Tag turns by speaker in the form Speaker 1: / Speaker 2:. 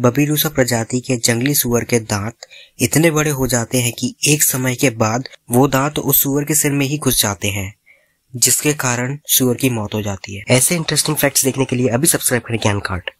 Speaker 1: बबीलूसा प्रजाति के जंगली सुअर के दांत इतने बड़े हो जाते हैं कि एक समय के बाद वो दांत उस सुअर के सिर में ही घुस जाते हैं जिसके कारण सुअर की मौत हो जाती है ऐसे इंटरेस्टिंग फैक्ट्स देखने के लिए अभी सब्सक्राइब करें ज्ञान कार्ड